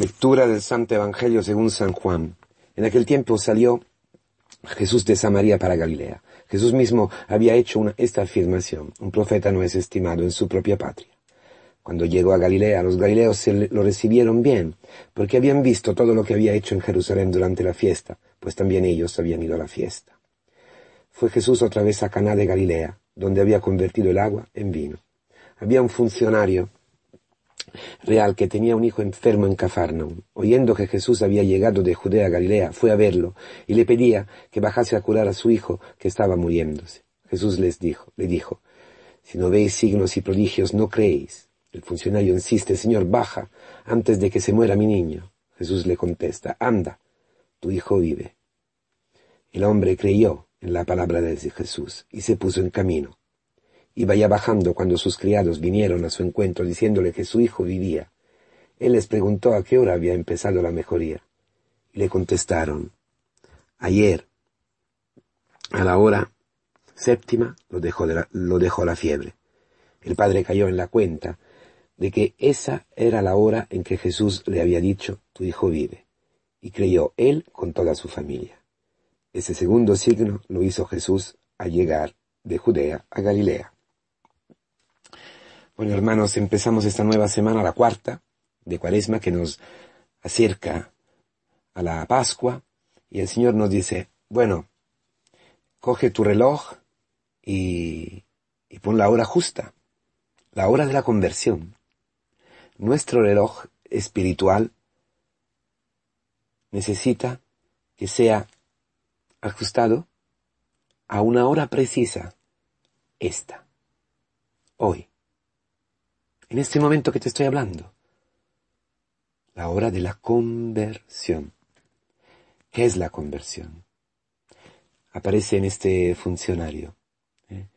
Lectura del Santo Evangelio según San Juan. En aquel tiempo salió Jesús de Samaria para Galilea. Jesús mismo había hecho esta afirmación. Un profeta no es estimado en su propia patria. Cuando llegó a Galilea, los galileos lo recibieron bien, porque habían visto todo lo que había hecho en Jerusalén durante la fiesta, pues también ellos habían ido a la fiesta. Fue Jesús otra vez a Caná de Galilea, donde había convertido el agua en vino. Había un funcionario real que tenía un hijo enfermo en Cafarnaum. Oyendo que Jesús había llegado de Judea a Galilea, fue a verlo y le pedía que bajase a curar a su hijo que estaba muriéndose. Jesús les dijo, le dijo, si no veis signos y prodigios, no creéis. El funcionario insiste, Señor, baja antes de que se muera mi niño. Jesús le contesta, anda, tu hijo vive. El hombre creyó en la palabra de Jesús y se puso en camino. Iba ya bajando cuando sus criados vinieron a su encuentro diciéndole que su hijo vivía. Él les preguntó a qué hora había empezado la mejoría. Y le contestaron, ayer, a la hora séptima, lo dejó, lo dejó la fiebre. El padre cayó en la cuenta de que esa era la hora en que Jesús le había dicho, tu hijo vive, y creyó él con toda su familia. Ese segundo signo lo hizo Jesús al llegar de Judea a Galilea. Bueno, hermanos, empezamos esta nueva semana, la cuarta de Cuaresma, que nos acerca a la Pascua, y el Señor nos dice, bueno, coge tu reloj y, pon la hora justa, la hora de la conversión. Nuestro reloj espiritual necesita que sea ajustado a una hora precisa, esta, hoy en este momento que te estoy hablando. La hora de la conversión. ¿Qué es la conversión? Aparece en este funcionario, ¿eh?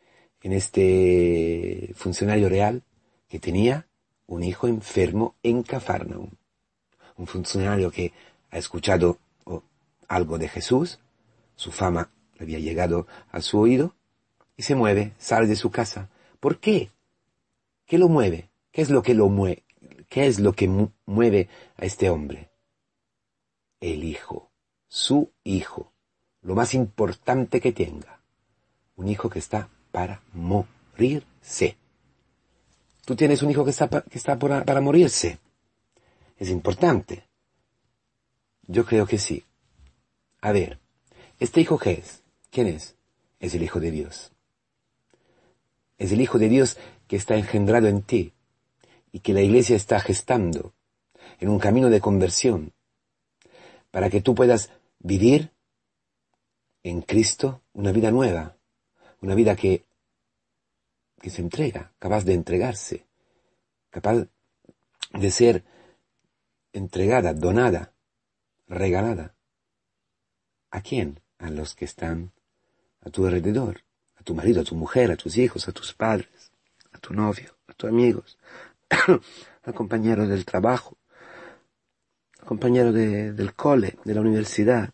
en este funcionario real que tenía un hijo enfermo en Cafarnaum. Un funcionario que ha escuchado algo de Jesús, su fama le había llegado a su oído, y se mueve, sale de su casa. ¿Por qué? ¿Qué lo mueve? ¿Qué es lo que lo mueve? ¿Qué es lo que mueve a este hombre? El hijo, su hijo, lo más importante que tenga. Un hijo que está para morirse. Tú tienes un hijo que está, que está para, para morirse. Es importante. Yo creo que sí. A ver, ¿este hijo qué es? ¿Quién es? Es el Hijo de Dios. Es el Hijo de Dios que está engendrado en ti, y que la iglesia está gestando en un camino de conversión para que tú puedas vivir en Cristo una vida nueva, una vida que, que se entrega, capaz de entregarse, capaz de ser entregada, donada, regalada. ¿A quién? A los que están a tu alrededor, a tu marido, a tu mujer, a tus hijos, a tus padres, a tu novio, a tus amigos, al compañero del trabajo, al compañero del cole, de la universidad.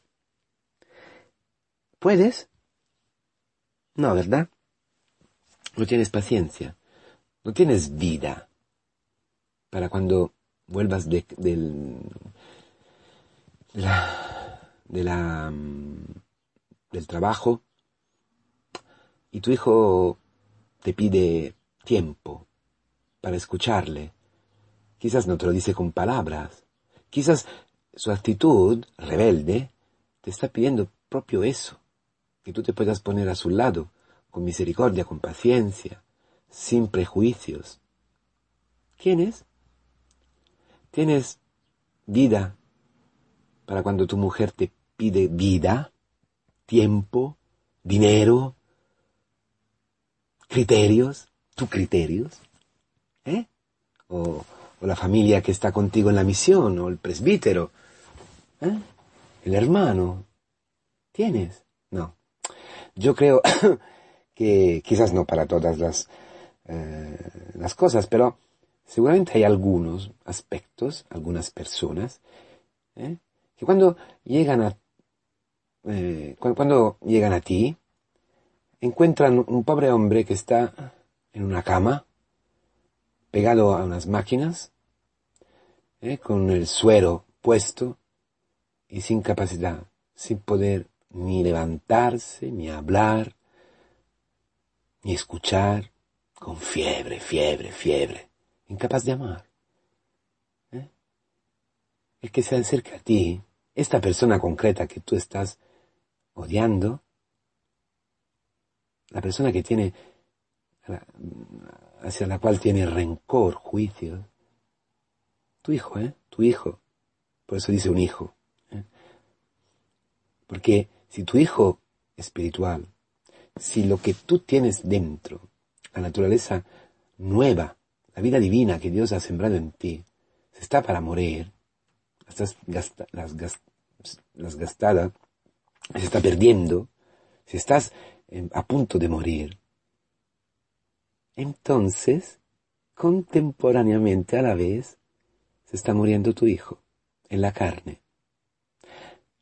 ¿Puedes? No, ¿verdad? No tienes paciencia, no tienes vida para cuando vuelvas del, mm, del trabajo y tu hijo te pide tiempo, para escucharle. Quizás no te lo dice con palabras. Quizás su actitud rebelde te está pidiendo propio eso, que tú te puedas poner a su lado, con misericordia, con paciencia, sin prejuicios. ¿Tienes? ¿Tienes vida para cuando tu mujer te pide vida, tiempo, dinero, criterios, tus criterios? ¿eh? O, la familia que está contigo en la misión, o el presbítero, ¿eh? el hermano. ¿Tienes? No. Yo creo que quizás no para todas las, eh, las cosas, pero seguramente hay algunos aspectos, algunas personas, ¿eh? que cuando llegan a eh, cuando llegan a ti, encuentran un pobre hombre que está en una cama, pegado a unas máquinas, eh, con el suero puesto y sin capacidad, sin poder ni levantarse, ni hablar, ni escuchar, con fiebre, fiebre, fiebre, incapaz de amar. ¿Eh? El que se acerca a ti, esta persona concreta que tú estás odiando, la persona que tiene hacia la cual tiene rencor, juicio. Tu hijo, ¿eh? Tu hijo. Por eso dice un hijo. ¿eh? Porque si tu hijo espiritual, si lo que tú tienes dentro, la naturaleza nueva, la vida divina que Dios ha sembrado en ti, se está para morir, estás las, gastada, se está perdiendo, si estás a punto de morir, entonces, contemporáneamente a la vez, se está muriendo tu hijo en la carne,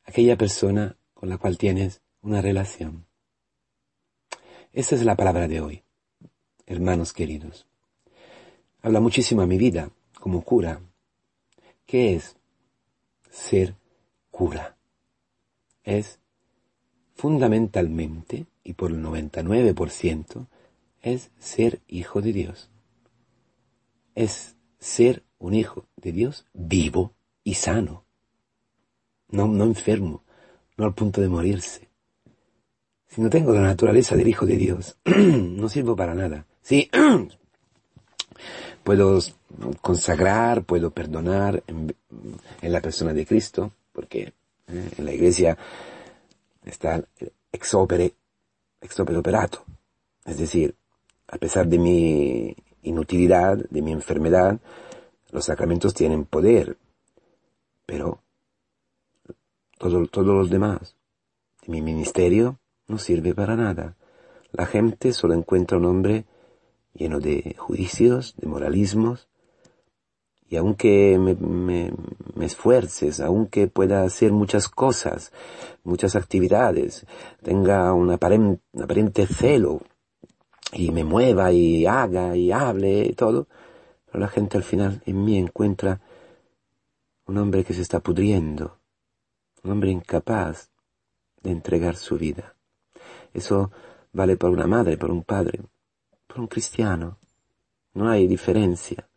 aquella persona con la cual tienes una relación. Esa es la palabra de hoy, hermanos queridos. Habla muchísimo a mi vida como cura. ¿Qué es ser cura? Es fundamentalmente, y por el 99%, es ser hijo de Dios. Es ser un hijo de Dios vivo y sano. No, no enfermo, no al punto de morirse. Si no tengo la naturaleza del Hijo de Dios, no sirvo para nada. Sí, puedo consagrar, puedo perdonar en, la persona de Cristo, porque eh, en la iglesia está ex opere, operato. Es decir, a pesar de mi inutilidad, de mi enfermedad, los sacramentos tienen poder, pero todos los demás mi ministerio no sirve para nada. La gente solo encuentra un hombre lleno de juicios, de moralismos, y aunque me, esfuerces, aunque pueda hacer muchas cosas, muchas actividades, tenga aparente, un aparente celo y me mueva y haga y hable y todo, pero la gente al final en mí encuentra un hombre que se está pudriendo, un hombre incapaz de entregar su vida. Eso vale para una madre, para un padre, para un cristiano. No hay diferencia,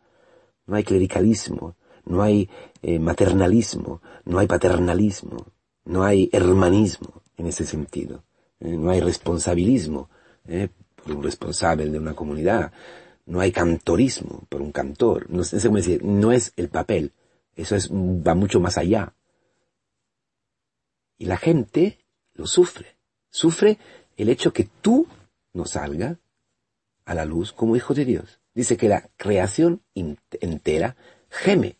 no hay clericalismo, no hay eh, maternalismo, no hay paternalismo, no hay hermanismo en ese sentido, eh, no hay responsabilismo. Eh por un responsable de una comunidad. No hay cantorismo por un cantor. No no es el papel. Eso es, va mucho más allá. Y la gente lo sufre. Sufre el hecho que tú no salgas a la luz como hijo de Dios. Dice que la creación entera geme,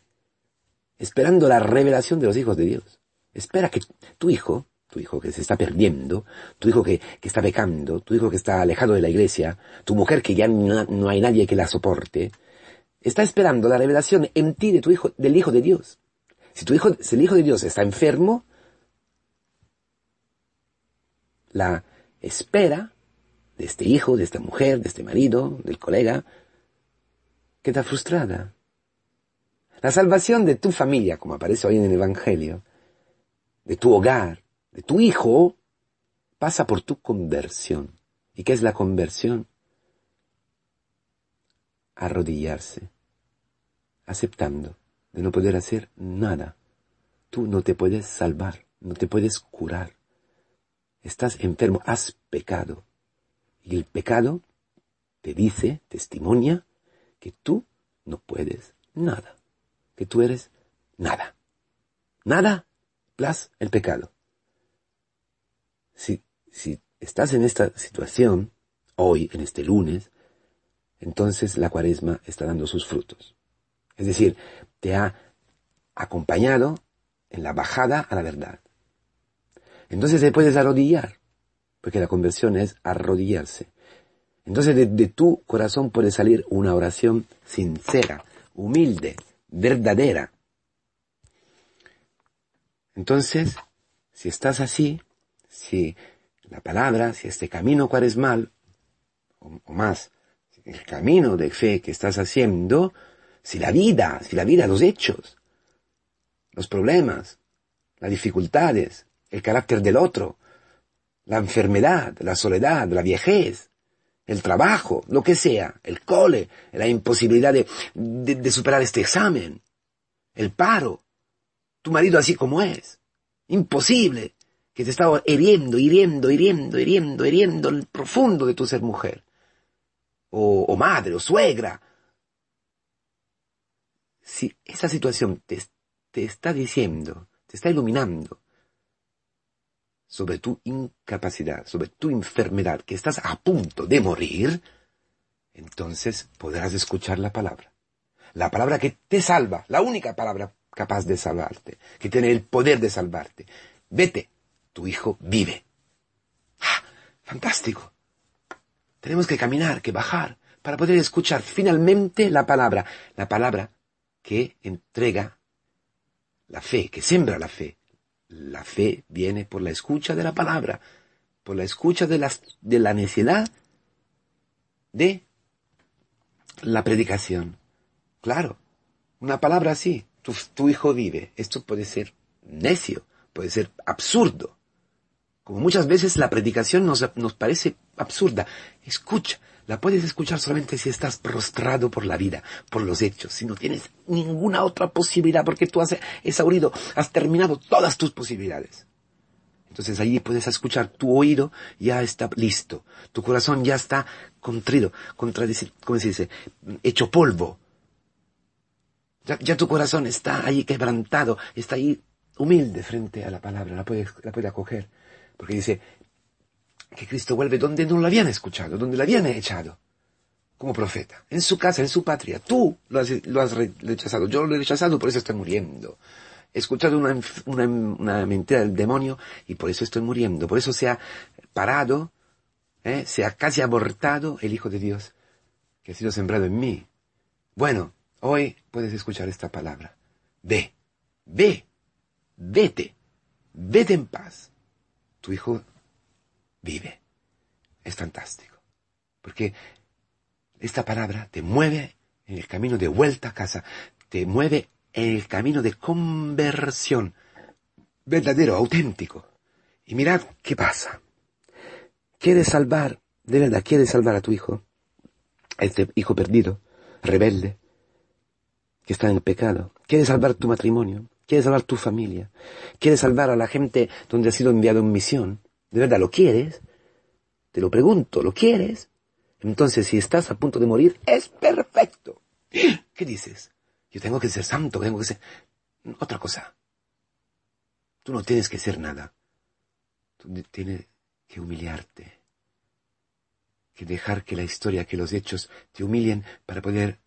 esperando la revelación de los hijos de Dios. Espera que tu hijo tu hijo que se está perdiendo, tu hijo que, está pecando, tu hijo que está alejado de la iglesia, tu mujer que ya no, hay nadie que la soporte, está esperando la revelación en ti de tu hijo, del hijo de Dios. Si tu hijo, si el hijo de Dios está enfermo, la espera de este hijo, de esta mujer, de este marido, del colega, queda frustrada. La salvación de tu familia, como aparece hoy en el Evangelio, de tu hogar, de tu hijo pasa por tu conversión. ¿Y qué es la conversión? Arrodillarse, aceptando de no poder hacer nada. Tú no te puedes salvar, no te puedes curar. Estás enfermo, has pecado. Y el pecado te dice, testimonia, que tú no puedes nada, que tú eres nada. Nada, plus el pecado. Si, estás en esta situación, hoy, en este lunes, entonces la cuaresma está dando sus frutos. Es decir, te ha acompañado en la bajada a la verdad. Entonces te puedes arrodillar, porque la conversión es arrodillarse. Entonces de, tu corazón puede salir una oración sincera, humilde, verdadera. Entonces, si estás así, si la palabra, si este camino es mal, o más, el camino de fe que estás haciendo, si la vida, si la vida, los hechos, los problemas, las dificultades, el carácter del otro, la enfermedad, la soledad, la viejez, el trabajo, lo que sea, el cole, la imposibilidad de superar este examen, el paro, tu marido así como es, imposible, que te estaba hiriendo, hiriendo, hiriendo, hiriendo, hiriendo el profundo de tu ser mujer, o, o madre, o suegra. Si esa situación te, te está diciendo, te está iluminando sobre tu incapacidad, sobre tu enfermedad, que estás a punto de morir, entonces podrás escuchar la palabra. La palabra que te salva, la única palabra capaz de salvarte, que tiene el poder de salvarte. Vete, tu hijo vive. ¡Ah! Fantástico. Tenemos que caminar, que bajar, para poder escuchar finalmente la palabra, la palabra que entrega la fe, que siembra la fe. La fe viene por la escucha de la palabra, por la escucha de la, de la necesidad de la predicación. Claro, una palabra así, tu, tu hijo vive. Esto puede ser necio, puede ser absurdo, como muchas veces la predicación nos, parece absurda. Escucha, la puedes escuchar solamente si estás prostrado por la vida, por los hechos, si no tienes ninguna otra posibilidad, porque tú has exaurido, has terminado todas tus posibilidades. Entonces ahí puedes escuchar, tu oído ya está listo, tu corazón ya está contrido, contradecir, ¿cómo se dice? Hecho polvo. Ya, tu corazón está ahí quebrantado, está ahí humilde frente a la palabra, la puedes, la puedes acoger. Porque dice que Cristo vuelve donde no lo habían escuchado, donde lo habían echado como profeta, en su casa, en su patria. Tú lo has, rechazado, yo lo he rechazado, por eso estoy muriendo. He escuchado una, mentira del demonio y por eso estoy muriendo. Por eso se ha parado, ¿eh? se ha casi abortado el Hijo de Dios que ha sido sembrado en mí. Bueno, hoy puedes escuchar esta palabra. Ve, ve, vete, vete en paz tu hijo vive. Es fantástico. Porque esta palabra te mueve en el camino de vuelta a casa, te mueve en el camino de conversión verdadero, auténtico. Y mirad qué pasa. ¿Quieres salvar, de verdad, quieres salvar a tu hijo? Este hijo perdido, rebelde, que está en el pecado. ¿Quieres salvar tu matrimonio? quieres salvar tu familia, quieres salvar a la gente donde has sido enviado en misión, de verdad lo quieres, te lo pregunto, ¿lo quieres? Entonces, si estás a punto de morir, es perfecto. ¿Qué dices? Yo tengo que ser santo, tengo que ser... Otra cosa. Tú no tienes que ser nada. Tú tienes que humillarte. Que dejar que la historia, que los hechos te humillen para poder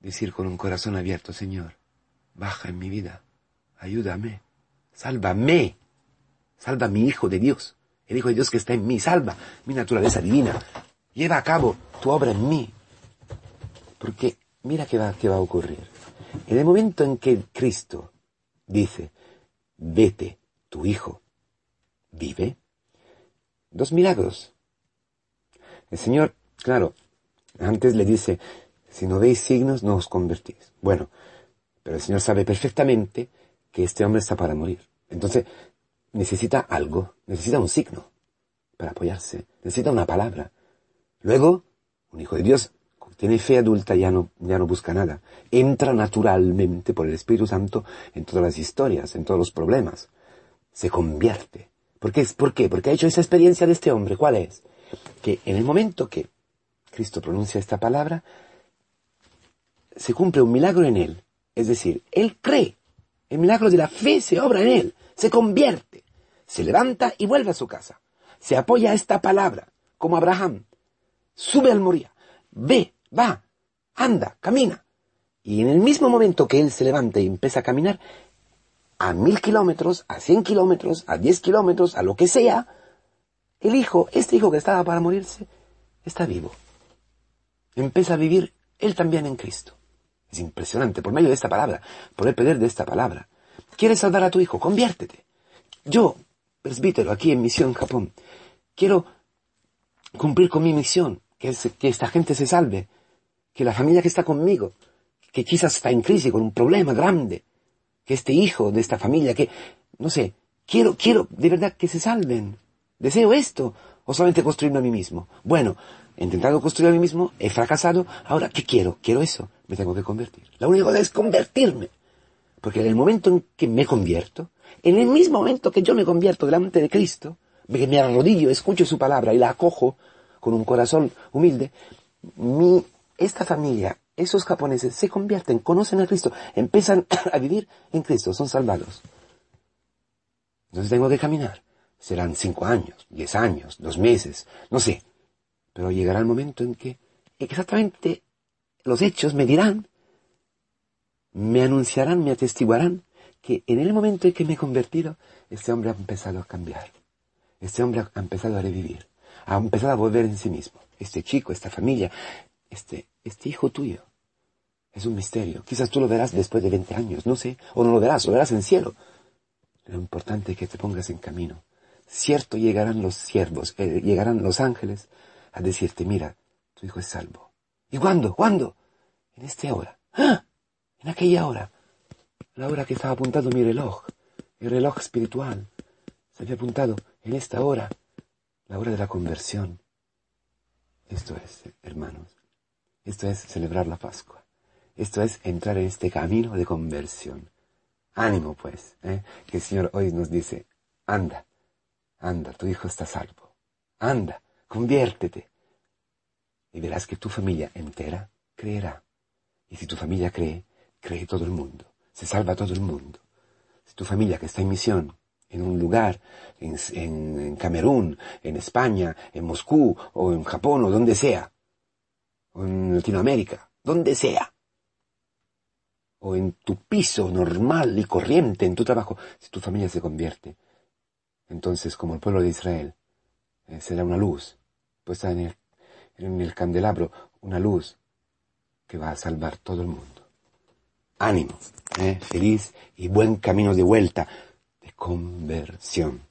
decir con un corazón abierto, Señor, baja en mi vida ayúdame, sálvame, salva a mi Hijo de Dios, el Hijo de Dios que está en mí, salva mi naturaleza divina, lleva a cabo tu obra en mí. Porque mira qué va, qué va a ocurrir. En el momento en que Cristo dice, vete, tu Hijo vive, dos milagros. El Señor, claro, antes le dice, si no veis signos, no os convertís. Bueno, pero el Señor sabe perfectamente que este hombre está para morir. Entonces, necesita algo, necesita un signo para apoyarse, necesita una palabra. Luego, un hijo de Dios tiene fe adulta ya no, ya no busca nada. Entra naturalmente por el Espíritu Santo en todas las historias, en todos los problemas. Se convierte. ¿Por qué? ¿Por qué? Porque ha hecho esa experiencia de este hombre. ¿Cuál es? Que en el momento que Cristo pronuncia esta palabra, se cumple un milagro en él. Es decir, él cree el milagro de la fe se obra en él, se convierte, se levanta y vuelve a su casa. Se apoya a esta palabra, como Abraham. Sube al Moría, ve, va, anda, camina. Y en el mismo momento que él se levanta y empieza a caminar, a mil kilómetros, a cien kilómetros, a diez kilómetros, a lo que sea, el hijo, este hijo que estaba para morirse, está vivo. Empieza a vivir él también en Cristo. Es impresionante, por medio de esta palabra, por el poder de esta palabra. ¿Quieres salvar a tu hijo? Conviértete. Yo, presbítero, aquí en misión Japón, quiero cumplir con mi misión, que, que esta gente se salve, que la familia que está conmigo, que quizás está en crisis con un problema grande, que este hijo de esta familia, que, no sé, quiero, quiero de verdad que se salven. Deseo esto, o solamente construirme a mí mismo. Bueno, He intentado construir a mí mismo, he fracasado, ahora ¿qué quiero? Quiero eso, me tengo que convertir. La única cosa es convertirme. Porque en el momento en que me convierto, en el mismo momento que yo me convierto delante de Cristo, me arrodillo, escucho su palabra y la acojo con un corazón humilde, mi, esta familia, esos japoneses se convierten, conocen a Cristo, empiezan a vivir en Cristo, son salvados. Entonces tengo que caminar. Serán cinco años, diez años, dos meses, no sé. Pero llegará el momento en que exactamente los hechos me dirán, me anunciarán, me atestiguarán que en el momento en que me he convertido, este hombre ha empezado a cambiar. Este hombre ha empezado a revivir, ha empezado a volver en sí mismo. Este chico, esta familia, este, este hijo tuyo. Es un misterio. Quizás tú lo verás después de 20 años, no sé, o no lo verás, lo verás en cielo. Lo importante es que te pongas en camino. Cierto llegarán los siervos, eh, llegarán los ángeles, a decirte, mira, tu hijo es salvo. ¿Y cuándo? ¿Cuándo? En esta hora. ¡Ah! En aquella hora. La hora que estaba apuntado mi reloj. El reloj espiritual. Se había apuntado en esta hora. La hora de la conversión. Esto es, hermanos. Esto es celebrar la Pascua. Esto es entrar en este camino de conversión. Ánimo, pues, ¿eh? que el Señor hoy nos dice, anda, anda, tu hijo está salvo. Anda conviértete. Y verás que tu familia entera creerá. Y si tu familia cree, cree todo el mundo. Se salva todo el mundo. Si tu familia que está en misión, en un lugar, en, Camerún, en España, en Moscú, o en Japón, o donde sea, o en Latinoamérica, donde sea, o en tu piso normal y corriente, en tu trabajo, si tu familia se convierte, entonces como el pueblo de Israel, eh, será una luz puesta en el, el candelabro una luz que va a salvar todo el mundo. Ánimo, ¿eh? feliz y buen camino de vuelta, de conversión.